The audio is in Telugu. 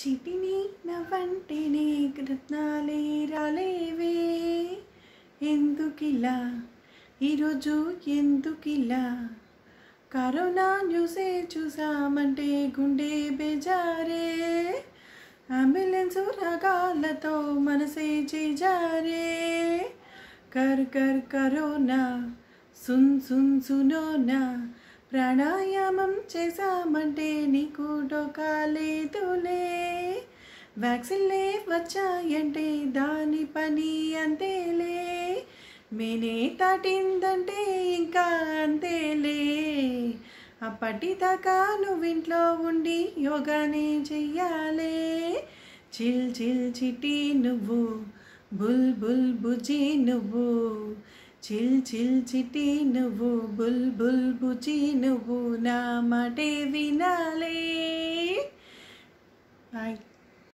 చిటిని నవ్వంటేనే కృత్నాలే రాలేవే ఎందుకిలా ఈరోజు ఎందుకిలా కరోనా న్యూసే చూసామంటే గుండె బెజారే అంబులెన్స్ రకాలతో మనసే చేజారే కర్ కర్ కరోనా సున్ సున్ సునోనా ప్రాణాయామం చేశామంటే నీకు డొకాలేదులే వ్యాక్సిన్లే వచ్చాయంటే దాని పని అంతేలే మేనే తాటిందంటే ఇంకా అంతేలే అప్పటిదాకా ఇంట్లో ఉండి యోగానే చెయ్యాలే చిల్ చిల్ చిటి నువ్వు బుల్ బుల్ బుజి నువ్వు చిల్ చిల్ చిటి నువ్వు బుల్ బుల్ బుజి నువ్వు నా మాటే వినాలే బాయ్